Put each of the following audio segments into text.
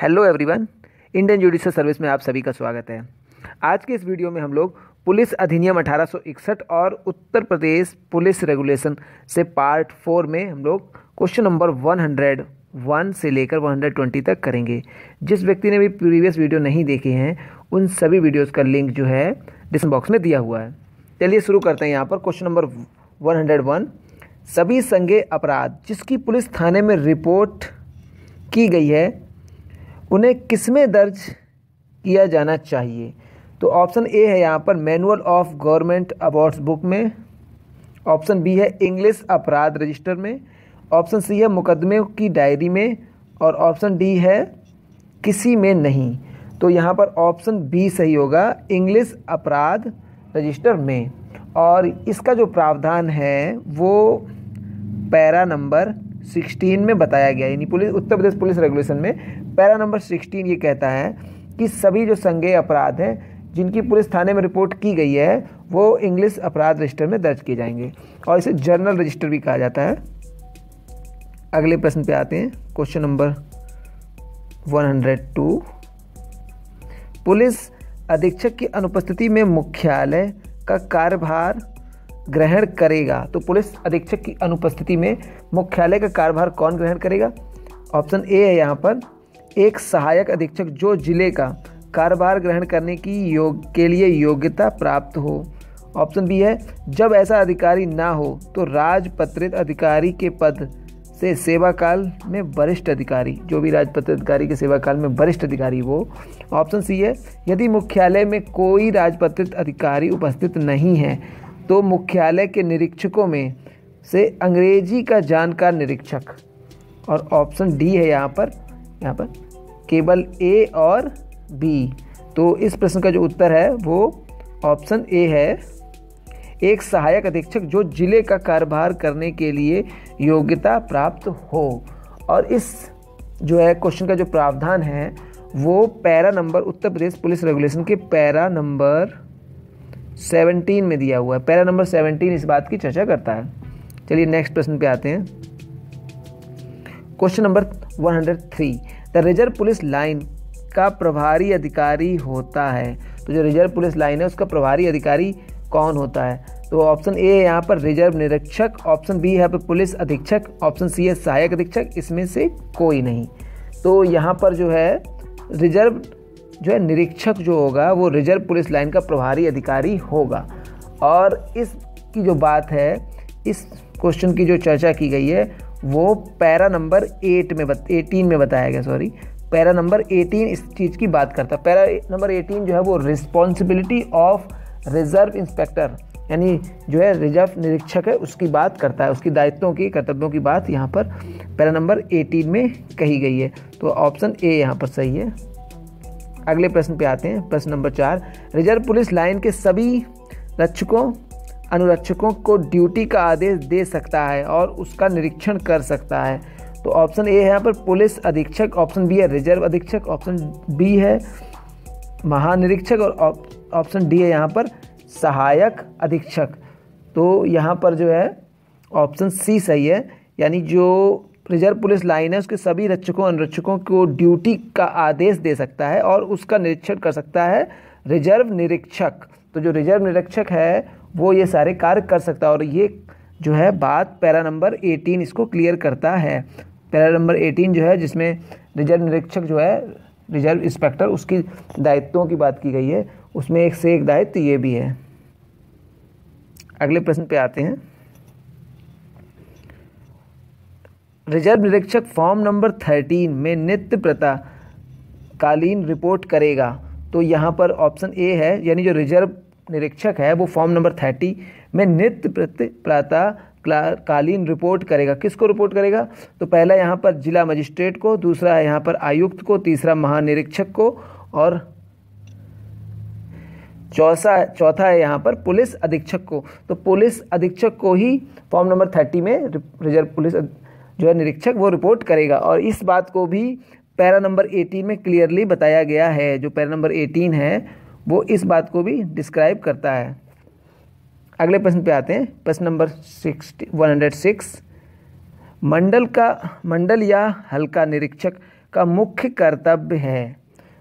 hello everyone Indian judicial service में आप सभी का स्वागत है आज के इस वीडियो में हम लोग पुलिस अधिनियम 1861 और उत्तर प्रदेश पुलिस रेगुलेशन से पार्ट फोर में हम लोग क्वेश्चन नंबर 101 से लेकर 120 तक करेंगे जिस व्यक्ति ने भी प्रीवियस वीडियो नहीं देखे हैं उन सभी वीडियोज़ का लिंक जो है डिस्क्रिप्शन बॉक्स में दिया हुआ है चलिए शुरू करते हैं यहाँ पर क्वेश्चन नंबर वन सभी संज्ञे अपराध जिसकी पुलिस थाने में रिपोर्ट की गई है उन्हें किसमें दर्ज किया जाना चाहिए तो ऑप्शन ए है यहाँ पर manual of government awards book में ऑप्शन बी है इंग्लिश अपराध रजिस्टर में ऑप्शन सी है मुकदमे की डायरी में और ऑप्शन डी है किसी में नहीं तो यहाँ पर ऑप्शन बी सही होगा इंग्लिश अपराध रजिस्टर में और इसका जो प्रावधान है वो पैरा नंबर सिक्सटीन में बताया गया यानी police Uttar Pradesh police regulation में पैरा नंबर सिक्सटीन ये कहता है कि सभी जो संज्ञेय अपराध हैं जिनकी पुलिस थाने में रिपोर्ट की गई है वो इंग्लिश अपराध रजिस्टर में दर्ज किए जाएंगे और इसे जर्नल रजिस्टर भी कहा जाता है अगले प्रश्न पे आते हैं क्वेश्चन नंबर 102 पुलिस अधीक्षक की अनुपस्थिति में मुख्यालय का कार्यभार ग्रहण करेगा तो पुलिस अधीक्षक की अनुपस्थिति में मुख्यालय का कार्यभार कौन ग्रहण करेगा ऑप्शन ए है यहाँ पर एक सहायक अधीक्षक जो जिले का कारोबार ग्रहण करने की योग के लिए योग्यता प्राप्त हो ऑप्शन बी है जब ऐसा अधिकारी ना हो तो राजपत्रित अधिकारी के पद से सेवा काल में वरिष्ठ अधिकारी जो भी राजपत्रित अधिकारी के सेवा काल में वरिष्ठ अधिकारी वो ऑप्शन सी है यदि मुख्यालय में कोई राजपत्रित अधिकारी उपस्थित नहीं है दो मुख्यालय के निरीक्षकों में से अंग्रेजी का जानकार निरीक्षक और ऑप्शन डी है यहाँ पर यहाँ पर केवल ए और बी तो इस प्रश्न का जो उत्तर है वो ऑप्शन ए है एक सहायक अधीक्षक जो जिले का कारोबार करने के लिए योग्यता प्राप्त हो और इस जो है क्वेश्चन का जो प्रावधान है वो para number Uttar Pradesh police regulation के पैरा नंबर सेवनटीन में दिया हुआ है पैरा नंबर सेवनटीन इस बात की चर्चा करता है चलिए नेक्स्ट प्रश्न पे आते हैं question number one hundred three the reserve police line का प्रभारी अधिकारी होता है तो जो रिजर्व पुलिस लाइन है उसका प्रभारी अधिकारी कौन होता है तो ऑप्शन ए है यहाँ पर रिजर्व निरीक्षक ऑप्शन बी है पर पुलिस अधीक्षक ऑप्शन सी है सहायक अधीक्षक इसमें से कोई नहीं तो यहाँ पर जो है रिजर्व जो है निरीक्षक जो होगा वो रिजर्व पुलिस लाइन का प्रभारी अधिकारी होगा और इसकी जो बात है इस क्वेश्चन की जो चर्चा की गई है वो पैरा नंबर एट में बत, एटीन में बताया गया सॉरी पैरा नंबर एटीन इस चीज़ की बात करता है पैरा नंबर एटीन जो है वो रिस्पॉन्सिबिलिटी ऑफ रिजर्व इंस्पेक्टर यानी जो है रिजर्व निरीक्षक है उसकी बात करता है उसकी दायित्वों की कर्तव्यों की बात यहाँ पर पैरा नंबर एटीन में कही गई है तो ऑप्शन ए यहाँ पर सही है अगले प्रश्न पे आते हैं प्रश्न नंबर चार रिजर्व पुलिस लाइन के सभी रक्षकों अनुरक्षकों को ड्यूटी का आदेश दे सकता है और उसका निरीक्षण कर सकता है तो ऑप्शन ए है यहाँ पर पुलिस अधीक्षक ऑप्शन बी है रिजर्व अधीक्षक ऑप्शन बी है महानिरीक्षक और ऑप्शन डी है यहाँ पर सहायक अधीक्षक तो यहाँ पर जो है ऑप्शन सी सही है यानी जो रिजर्व पुलिस लाइन है उसके सभी रक्षकों अनुरक्षकों को ड्यूटी का आदेश दे सकता है और उसका निरीक्षण कर सकता है रिजर्व निरीक्षक तो जो रिजर्व निरीक्षक है वो ये सारे कार्य कर सकता है और ये जो है बात पैरा नंबर एटीन इसको क्लियर करता है पैरा नंबर एटीन जो है जिसमें रिजर्व निरीक्षक जो है रिजर्व इंस्पेक्टर उसकी दायित्वों की बात की गई है उसमें एक से एक दायित्व ये भी है अगले प्रश्न पे आते हैं रिजर्व निरीक्षक फॉर्म नंबर थर्टीन में नित्य प्रता कालीन रिपोर्ट करेगा तो यहाँ पर ऑप्शन ए है यानी जो रिजर्व निरीक्षक है वो फॉर्म नंबर थर्टी में नित्य प्रति प्रातः कालीन रिपोर्ट करेगा किसको रिपोर्ट करेगा तो पहला यहाँ पर जिला मजिस्ट्रेट को दूसरा है यहाँ पर आयुक्त को तीसरा महानिरीक्षक को और चौथा चौथा है यहाँ पर पुलिस अधीक्षक को तो पुलिस अधीक्षक को ही फॉर्म नंबर थर्टी में रिजर्व पुलिस जो है निरीक्षक वो रिपोर्ट करेगा और इस बात को भी पैरा नंबर 18 में क्लियरली बताया गया है जो पैरा नंबर 18 है वो इस बात को भी डिस्क्राइब करता है अगले प्रश्न पे आते हैं प्रश्न number sixty one hundred six मंडल का मंडल या हल्का निरीक्षक का मुख्य कर्तव्य है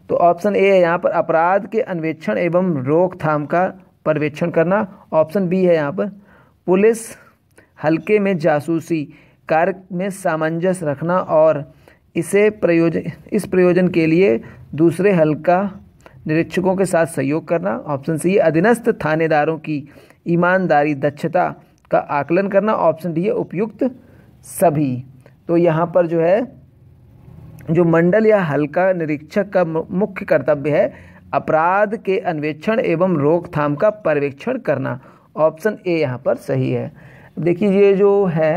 तो ऑप्शन ए है यहाँ पर अपराध के अन्वेषण एवं रोकथाम का पर्यवेक्षण करना ऑप्शन बी है यहाँ पर पुलिस हल्के में जासूसी कार्य में सामंजस्य रखना और इसे प्रयोजन इस प्रयोजन के लिए दूसरे हल्का निरीक्षकों के साथ सहयोग करना ऑप्शन सी अधीनस्थ थानेदारों की ईमानदारी दक्षता का आकलन करना ऑप्शन डी है उपयुक्त सभी तो यहाँ पर जो है जो मंडल या हल्का निरीक्षक का मुख्य कर्तव्य है अपराध के अन्वेषण एवं रोकथाम का पर्यवेक्षण करना ऑप्शन ए यहाँ पर सही है देखिए ये जो है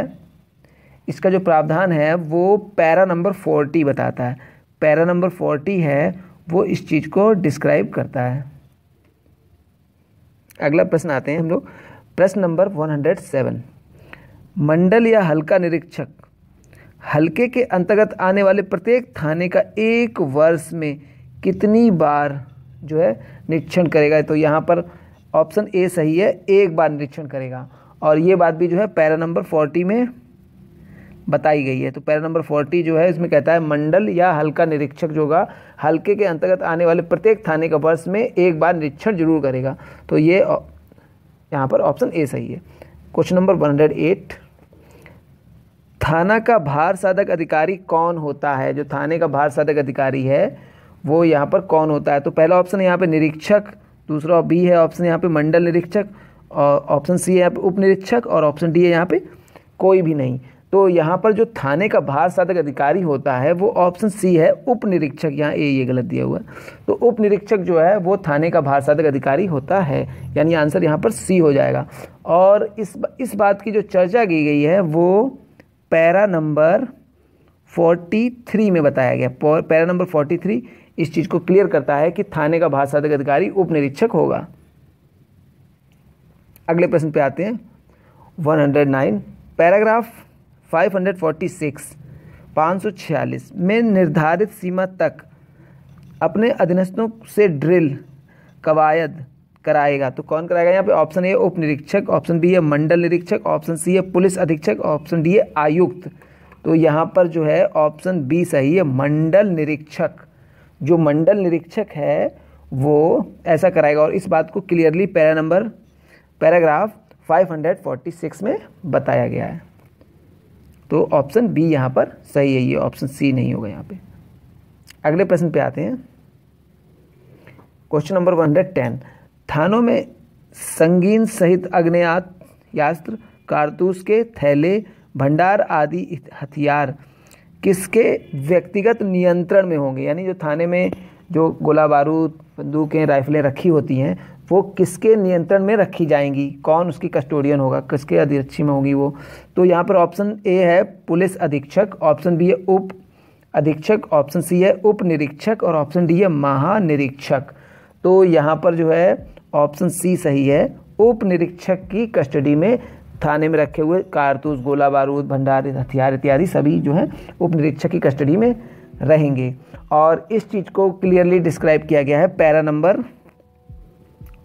इसका जो प्रावधान है वो पैरा नंबर फोर्टी बताता है पैरा नंबर फोर्टी है वो इस चीज़ को डिस्क्राइब करता है अगला प्रश्न आते हैं हम लोग प्रश्न नंबर वन हंड्रेड सेवन मंडल या हल्का निरीक्षक हल्के के अंतर्गत आने वाले प्रत्येक थाने का एक वर्ष में कितनी बार जो है निरीक्षण करेगा तो यहाँ पर ऑप्शन ए सही है एक बार निरीक्षण करेगा और ये बात भी जो है पैरा नंबर फोर्टी में बताई गई है तो पैरा नंबर फोर्टी जो है इसमें कहता है मंडल या हल्का निरीक्षक जो होगा हल्के के अंतर्गत आने वाले प्रत्येक थाने का वर्ष में एक बार निरीक्षण जरूर करेगा तो ये यहाँ पर ऑप्शन ए सही है question number one hundred eight थाना का भार साधक अधिकारी कौन होता है जो थाने का भार साधक अधिकारी है वो यहाँ पर कौन होता है तो पहला ऑप्शन यहाँ पर निरीक्षक दूसरा बी है ऑप्शन यहाँ पे मंडल निरीक्षक और ऑप्शन सी है यहाँ पे उप निरीक्षक और ऑप्शन डी है यहाँ पे कोई भी नहीं तो यहाँ पर जो थाने का भार साधक अधिकारी होता है वो ऑप्शन सी है उप निरीक्षक यहाँ ए ये गलत दिया हुआ है तो उप निरीक्षक जो है वो थाने का भार साधक अधिकारी होता है यानी आंसर यहाँ पर सी हो जाएगा और इस इस बात की जो चर्चा की गई है वो पैरा नंबर फोर्टी थ्री में बताया गया पैरा नंबर फोर्टी थ्री इस चीज़ को क्लियर करता है कि थाने का भार साधक अधिकारी उप निरीक्षक होगा अगले प्रश्न पे आते हैं नाइन पैराग्राफ 546 में निर्धारित सीमा तक अपने अधीनस्थों से ड्रिल कवायद कराएगा तो कौन कराएगा यहाँ पे ऑप्शन ए उप निरीक्षक ऑप्शन बी है मंडल निरीक्षक ऑप्शन सी है पुलिस अधीक्षक ऑप्शन डी है आयुक्त तो यहाँ पर जो है ऑप्शन बी सही है मंडल निरीक्षक जो मंडल निरीक्षक है वो ऐसा कराएगा और इस बात को क्लियरली पैरा नंबर पैराग्राफ 546 में बताया गया है तो ऑप्शन बी यहाँ पर सही है ये ऑप्शन सी नहीं होगा यहाँ पे अगले प्रश्न पे आते हैं question number one hundred ten थानों में संगीन सहित अग्नेयात यास्त्र कारतूस के थैले भंडार आदि हथियार किसके व्यक्तिगत नियंत्रण में होंगे यानी जो थाने में जो गोला बारूद बंदूकें राइफलें रखी होती हैं वो किसके नियंत्रण में रखी जाएंगी कौन उसकी कस्टोडियन होगा किसके अधीक्षी में होगी वो तो यहाँ पर ऑप्शन ए है पुलिस अधीक्षक ऑप्शन बी है उप अधीक्षक ऑप्शन सी है उप निरीक्षक और ऑप्शन डी है महानिरीक्षक तो यहाँ पर जो है ऑप्शन सी सही है उप निरीक्षक की कस्टडी में थाने में रखे हुए कारतूस गोला बारूद भंडार हथियार इत्यादि सभी जो है उप निरीक्षक की कस्टडी में रहेंगे और इस चीज़ को क्लियरली डिस्क्राइब किया गया है para number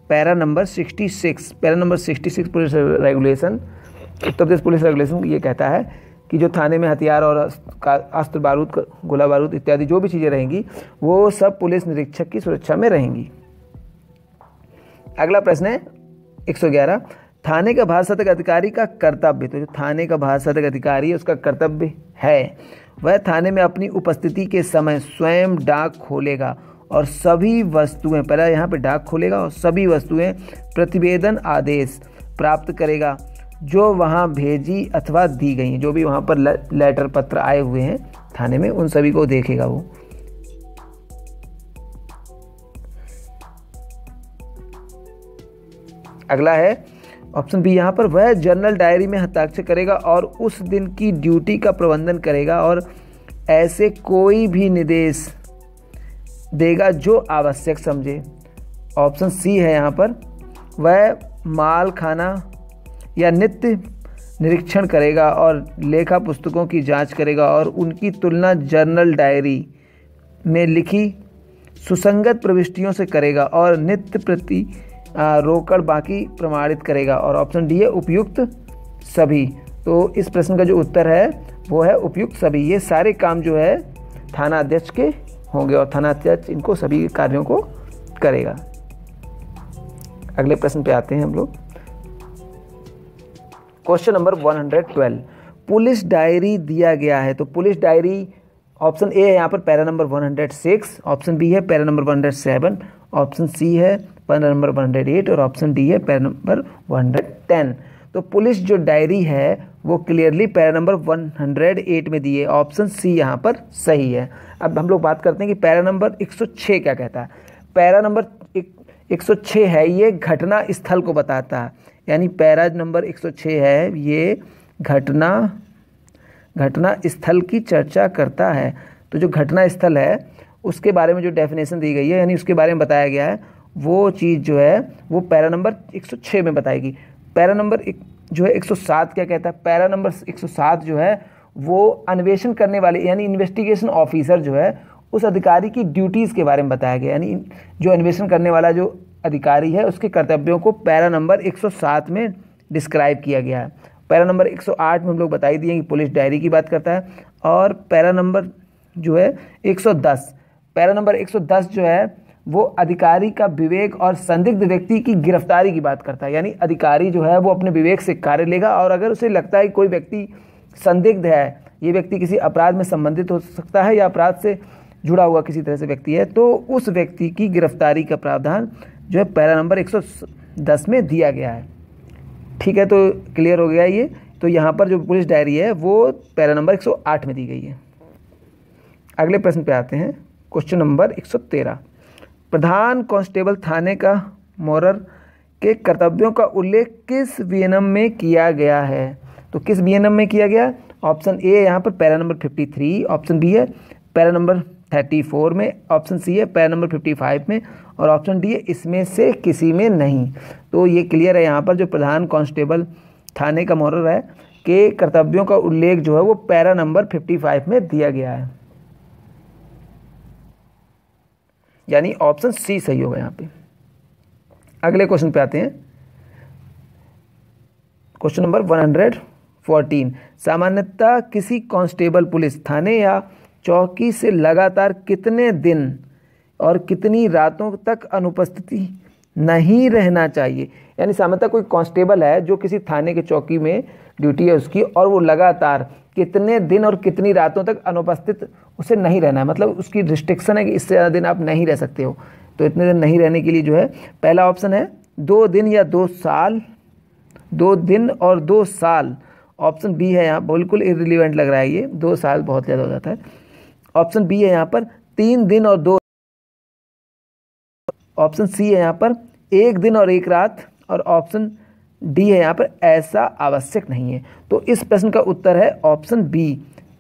para number 66 para number 66 police regulation Uttar Pradesh police regulation ये कहता है कि जो थाने में हथियार और अस्त्र बारूद गोला बारूद इत्यादि जो भी चीज़ें रहेंगी वो सब पुलिस निरीक्षक की सुरक्षा में रहेंगी अगला प्रश्न है 111 थाने का भारत अधिकारी का कर्तव्य तो जो थाने का भारत अधिकारी है उसका कर्तव्य है वह थाने में अपनी उपस्थिति के समय स्वयं डाक खोलेगा और सभी वस्तुएं पहला यहाँ पे डाक खोलेगा और सभी वस्तुएं प्रतिवेदन आदेश प्राप्त करेगा जो वहाँ भेजी अथवा दी गई हैं जो भी वहाँ पर लेटर पत्र आए हुए हैं थाने में उन सभी को देखेगा वो अगला है ऑप्शन बी यहाँ पर वह जर्नल डायरी में हस्ताक्षर करेगा और उस दिन की ड्यूटी का प्रबंधन करेगा और ऐसे कोई भी निदेश देगा जो आवश्यक समझे ऑप्शन सी है यहाँ पर वह माल खाना या नित्य निरीक्षण करेगा और लेखा पुस्तकों की जांच करेगा और उनकी तुलना जर्नल डायरी में लिखी सुसंगत प्रविष्टियों से करेगा और नित्य प्रति रोकड़ बाकी प्रमाणित करेगा और ऑप्शन डी है उपयुक्त सभी तो इस प्रश्न का जो उत्तर है वो है उपयुक्त सभी ये सारे काम जो है थाना अध्यक्ष के होंगे और थानाध्यक्ष इनको सभी कार्यों को करेगा अगले प्रश्न पे आते हैं हम लोग क्वेश्चन नंबर 112 पुलिस डायरी दिया गया है तो पुलिस डायरी ऑप्शन ए है यहाँ पर पैरा नंबर 106 ऑप्शन बी है पैरा नंबर 107 ऑप्शन सी है पैरा नंबर 108 और ऑप्शन डी है पैरा नंबर 110 तो पुलिस जो डायरी है वो क्लियरली पैरा नंबर 108 में दिए ऑप्शन सी यहाँ पर सही है अब हम लोग बात करते हैं कि पैरा नंबर 106 क्या कहता है पैरा नंबर एक, 106 है ये घटना स्थल को बताता है यानी पैरा नंबर 106 है ये घटना घटना स्थल की चर्चा करता है तो जो घटना स्थल है उसके बारे में जो डेफिनेशन दी गई है यानी उसके बारे में बताया गया है वो चीज़ जो है वो पैरा नंबर 106 में बताएगी पैरा नंबर एक जो है 107 क्या कहता है पैरा नंबर 107 जो है वो अन्वेषण करने वाले यानी इन्वेस्टिगेशन ऑफिसर जो है उस अधिकारी की ड्यूटीज़ के बारे में बताया गया यानी जो अन्वेषण करने वाला जो अधिकारी है उसके कर्तव्यों को पैरा नंबर 107 में डिस्क्राइब किया गया है पैरा नंबर 108 में हम लोग बताई दिए कि पुलिस डायरी की बात करता है और पैरा नंबर जो है 110 पैरा नंबर 110 जो है वो अधिकारी का विवेक और संदिग्ध व्यक्ति की गिरफ्तारी की बात करता है यानी अधिकारी जो है वो अपने विवेक से कार्य लेगा और अगर उसे लगता है कोई व्यक्ति संदिग्ध है ये व्यक्ति किसी अपराध में संबंधित हो सकता है या अपराध से जुड़ा हुआ किसी तरह से व्यक्ति है तो उस व्यक्ति की गिरफ्तारी का प्रावधान जो है पैरा नंबर एक में दिया गया है ठीक है तो क्लियर हो गया ये तो यहाँ पर जो पुलिस डायरी है वो पैरा नंबर 108 में दी गई है अगले प्रश्न पे आते हैं क्वेश्चन नंबर 113 प्रधान कांस्टेबल थाने का मोरर के कर्तव्यों का उल्लेख किस बीएनएम में किया गया है तो किस बीएनएम में किया गया ऑप्शन ए यहाँ पर para number fifty three option B है पैरा नंबर थर्टी फोर में ऑप्शन सी है पैरा नंबर फिफ्टी फाइव में और ऑप्शन डी है इसमें से किसी में नहीं तो ये क्लियर है यहाँ पर जो प्रधान कांस्टेबल थाने का मोरर है के कर्तव्यों का उल्लेख जो है वो पैरा नंबर फिफ्टी फाइव में दिया गया है यानी ऑप्शन सी सही होगा यहाँ पे अगले क्वेश्चन पे आते हैं question number one hundred fourteen सामान्यतः किसी कांस्टेबल पुलिस थाने या चौकी से लगातार कितने दिन और कितनी रातों तक अनुपस्थिति नहीं रहना चाहिए यानी सामान्यतः कोई कांस्टेबल है जो किसी थाने के चौकी में ड्यूटी है उसकी और वो लगातार कितने दिन और कितनी रातों तक अनुपस्थित उसे नहीं रहना है मतलब उसकी रिस्ट्रिक्शन है कि इससे ज़्यादा दिन आप नहीं रह सकते हो तो इतने दिन नहीं रहने के लिए जो है पहला ऑप्शन है दो दिन या दो साल दो दिन और दो साल ऑप्शन बी है यहाँ बिल्कुल इरिलीवेंट लग रहा है ये दो साल बहुत ज़्यादा हो जाता है ऑप्शन बी है यहाँ पर तीन दिन और दो ऑप्शन सी है यहाँ पर एक दिन और एक रात और ऑप्शन डी है यहाँ पर ऐसा आवश्यक नहीं है तो इस प्रश्न का उत्तर है ऑप्शन बी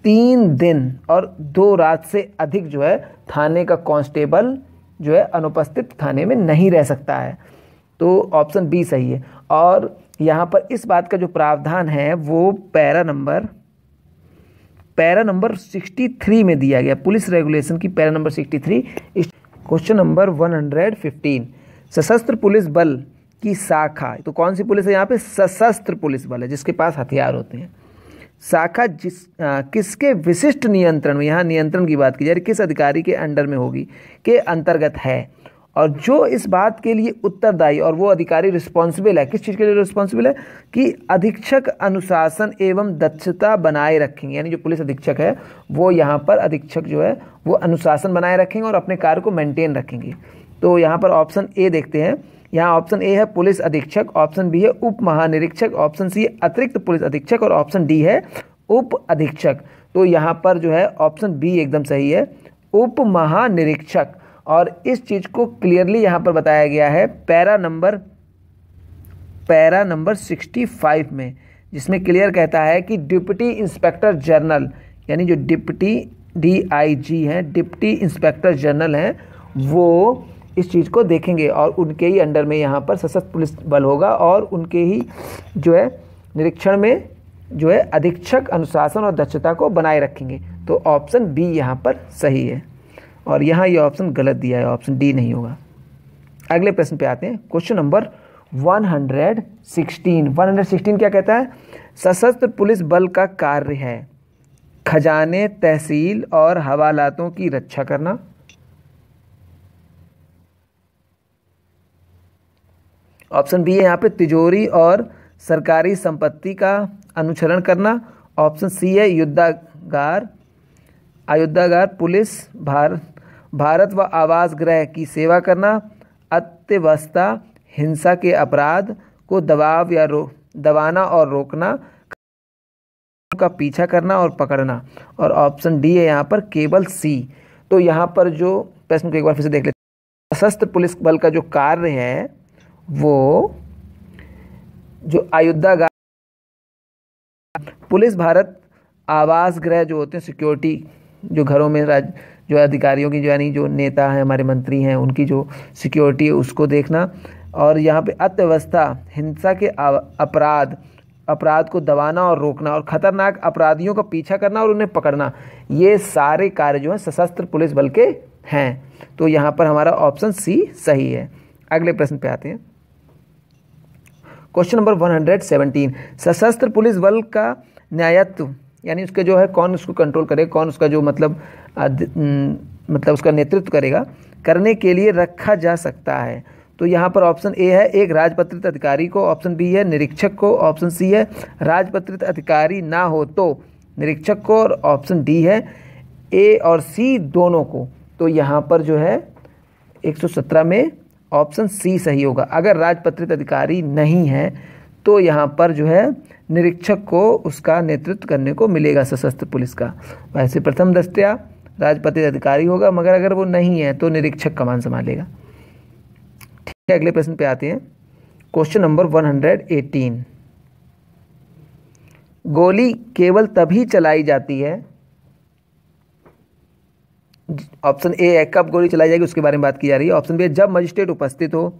तीन दिन और दो रात से अधिक जो है थाने का कांस्टेबल जो है अनुपस्थित थाने में नहीं रह सकता है तो ऑप्शन बी सही है और यहाँ पर इस बात का जो प्रावधान है वो पैरा नंबर पैरा नंबर 63 में दिया गया पुलिस रेगुलेशन की पैरा नंबर 63 क्वेश्चन नंबर 115 सशस्त्र पुलिस बल की शाखा तो कौन सी पुलिस है यहाँ पे सशस्त्र पुलिस बल है जिसके पास हथियार होते हैं शाखा जिस आ, किसके विशिष्ट नियंत्रण में यहाँ नियंत्रण की बात की जा रही किस अधिकारी के अंडर में होगी के अंतर्गत है और जो इस बात के लिए उत्तरदायी और वो अधिकारी रिस्पॉन्सिबल है किस चीज़ के लिए रिस्पॉन्सिबल है कि अधीक्षक अनुशासन एवं दक्षता बनाए रखेंगे यानी जो पुलिस अधीक्षक है वो यहाँ पर अधीक्षक जो है वो अनुशासन बनाए रखेंगे और अपने कार्य को मेंटेन रखेंगे तो यहाँ पर ऑप्शन ए देखते हैं यहाँ ऑप्शन ए है पुलिस अधीक्षक ऑप्शन बी है उप महानिरीक्षक ऑप्शन सी अतिरिक्त पुलिस अधीक्षक और ऑप्शन डी है उप अधीक्षक तो यहाँ पर जो है ऑप्शन बी एकदम सही है उप महानिरीक्षक और इस चीज़ को क्लियरली यहाँ पर बताया गया है para number para number sixty five में जिसमें क्लियर कहता है कि डिप्टी इंस्पेक्टर जनरल यानी जो डिप्टी डी आई जी है डिप्टी इंस्पेक्टर जनरल हैं वो इस चीज़ को देखेंगे और उनके ही अंडर में यहाँ पर सशस्त्र पुलिस बल होगा और उनके ही जो है निरीक्षण में जो है अधीक्षक अनुशासन और दक्षता को बनाए रखेंगे तो ऑप्शन बी यहाँ पर सही है और यहाँ ये ऑप्शन गलत दिया है ऑप्शन डी नहीं होगा अगले प्रश्न पे आते हैं क्वेश्चन नंबर 116 116 क्या कहता है सशस्त्र पुलिस बल का कार्य है खजाने तहसील और हवालातों की रक्षा करना ऑप्शन बी है यहाँ पे तिजोरी और सरकारी संपत्ति का अनुसरण करना ऑप्शन सी है युद्धागार अयोध्यागार पुलिस भार भारत व आवास गृह की सेवा करना अत्यवस्था हिंसा के अपराध को दबाव या रो दबाना और रोकना का पीछा करना और पकड़ना और ऑप्शन डी है यहाँ पर केवल सी तो यहाँ पर जो प्रश्न को एक बार फिर से देख लेते सशस्त्र पुलिस बल का जो कार्य है वो जो अयोध्या पुलिस भारत आवास गृह जो होते हैं सिक्योरिटी जो घरों में राज जो अधिकारियों की जो यानी जो नेता हैं हमारे मंत्री हैं उनकी जो सिक्योरिटी है उसको देखना और यहाँ पे अर्थव्यवस्था हिंसा के अपराध अपराध को दबाना और रोकना और ख़तरनाक अपराधियों का पीछा करना और उन्हें पकड़ना ये सारे कार्य जो हैं सशस्त्र पुलिस बल के हैं तो यहाँ पर हमारा ऑप्शन सी सही है अगले प्रश्न पे आते हैं क्वेश्चन नंबर 117 सशस्त्र पुलिस बल का न्यायत्व यानी उसके जो है कौन उसको कंट्रोल करेगा कौन उसका जो मतलब मतलब उसका नेतृत्व करेगा करने के लिए रखा जा सकता है तो यहाँ पर ऑप्शन ए है एक राजपत्रित अधिकारी को ऑप्शन बी है निरीक्षक को ऑप्शन सी है राजपत्रित अधिकारी ना हो तो निरीक्षक को और ऑप्शन डी है ए और सी दोनों को तो यहाँ पर जो है 117 में ऑप्शन सी सही होगा अगर राजपत्रित अधिकारी नहीं है तो यहाँ पर जो है निरीक्षक को उसका नेतृत्व करने को मिलेगा सशस्त्र पुलिस का वैसे प्रथम दृष्टया राजपत्रित अधिकारी होगा मगर अगर वो नहीं है तो निरीक्षक कमान संभालेगा ठीक है अगले प्रश्न पे आते हैं क्वेश्चन नंबर 118 गोली केवल तभी चलाई जाती है ऑप्शन ए है कब गोली चलाई जाएगी उसके बारे में बात की जा रही है ऑप्शन बी है जब मजिस्ट्रेट उपस्थित हो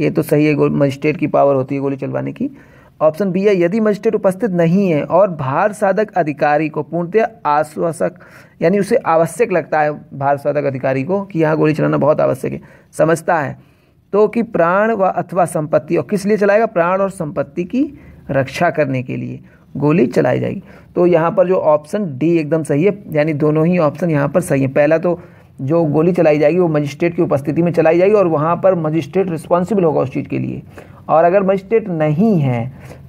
ये तो सही है मजिस्ट्रेट की पावर होती है गोली चलवाने की ऑप्शन बी है यदि मजिस्ट्रेट उपस्थित नहीं है और भार साधक अधिकारी को पूर्णतः आश्वासक यानी उसे आवश्यक लगता है भार साधक अधिकारी को कि यहाँ गोली चलाना बहुत आवश्यक है समझता है तो कि प्राण व अथवा संपत्ति और किस लिए चलाएगा प्राण और संपत्ति की रक्षा करने के लिए गोली चलाई जाएगी तो यहाँ पर जो ऑप्शन डी एकदम सही है यानी दोनों ही ऑप्शन यहाँ पर सही है पहला तो जो गोली चलाई जाएगी वो मजिस्ट्रेट की उपस्थिति में चलाई जाएगी और वहाँ पर मजिस्ट्रेट रिस्पॉन्सिबल होगा उस चीज़ के लिए और अगर मजिस्ट्रेट नहीं है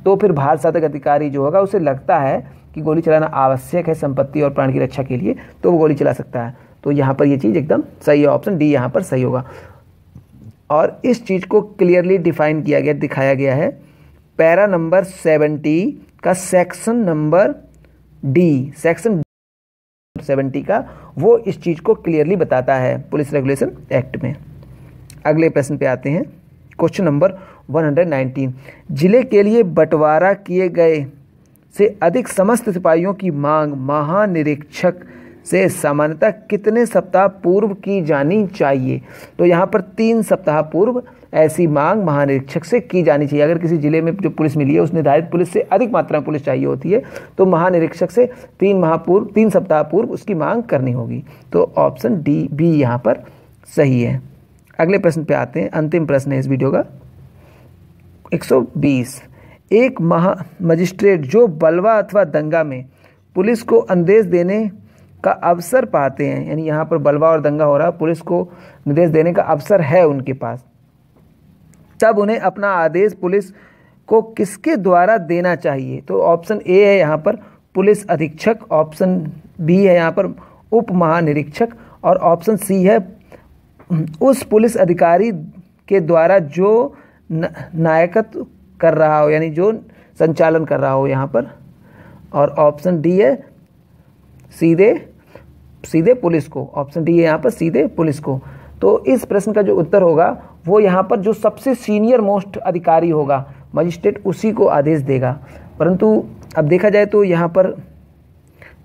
तो फिर भारत साधक अधिकारी जो होगा उसे लगता है कि गोली चलाना आवश्यक है संपत्ति और प्राण की रक्षा के लिए तो वो गोली चला सकता है तो यहाँ पर ये चीज़ एकदम सही है ऑप्शन डी यहाँ पर सही होगा और इस चीज़ को क्लियरली डिफाइन किया गया दिखाया गया है पैरा नंबर सेवेंटी का section number D section seventy का वो इस चीज़ को क्लियरली बताता है पुलिस रेगुलेशन एक्ट में अगले प्रश्न पे आते हैं क्वेश्चन नंबर 119 जिले के लिए बंटवारा किए गए से अधिक समस्त सिपाहियों की मांग महानिरीक्षक से सामान्यतः कितने सप्ताह पूर्व की जानी चाहिए तो यहाँ पर तीन सप्ताह पूर्व ऐसी मांग महानिरीक्षक से की जानी चाहिए अगर किसी जिले में जो पुलिस मिली है उस निर्धारित पुलिस से अधिक मात्रा में पुलिस चाहिए होती है तो महानिरीक्षक से तीन माह पूर्व तीन सप्ताह पूर्व उसकी मांग करनी होगी तो ऑप्शन डी बी यहाँ पर सही है अगले प्रश्न पे आते हैं अंतिम प्रश्न है इस वीडियो का 120 एक महा मजिस्ट्रेट जो बलवा अथवा दंगा में पुलिस को अंदेश देने का अवसर पाते हैं यानी यहाँ पर बलवा और दंगा हो रहा है पुलिस को निर्देश देने का अवसर है उनके पास तब उन्हें अपना आदेश पुलिस को किसके द्वारा देना चाहिए तो ऑप्शन ए है यहाँ पर पुलिस अधीक्षक ऑप्शन बी है यहाँ पर उप महानिरीक्षक और ऑप्शन सी है उस पुलिस अधिकारी के द्वारा जो नायकत्व कर रहा हो यानी जो संचालन कर रहा हो यहाँ पर और ऑप्शन डी है सीधे सीधे पुलिस को ऑप्शन डी है यहाँ पर सीधे पुलिस को तो इस प्रश्न का जो उत्तर होगा वो यहाँ पर जो सबसे सीनियर मोस्ट अधिकारी होगा मजिस्ट्रेट उसी को आदेश देगा परंतु अब देखा जाए तो यहाँ पर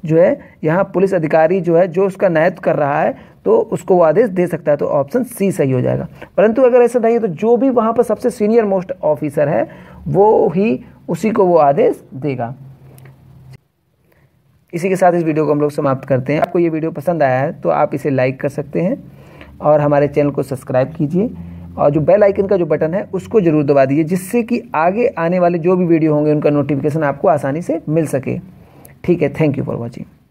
जो है यहाँ पुलिस अधिकारी जो है जो उसका नायत्व कर रहा है तो उसको वो आदेश दे सकता है तो ऑप्शन सी सही हो जाएगा परंतु अगर ऐसा नहीं है तो जो भी वहाँ पर सबसे सीनियर मोस्ट ऑफिसर है वो ही उसी को वो आदेश देगा इसी के साथ इस वीडियो को हम लोग समाप्त करते हैं आपको ये वीडियो पसंद आया है तो आप इसे लाइक कर सकते हैं और हमारे चैनल को सब्सक्राइब कीजिए और जो बेल आइकन का जो बटन है उसको ज़रूर दबा दीजिए जिससे कि आगे आने वाले जो भी वीडियो होंगे उनका नोटिफिकेशन आपको आसानी से मिल सके ठीक है थैंक यू फॉर वॉचिंग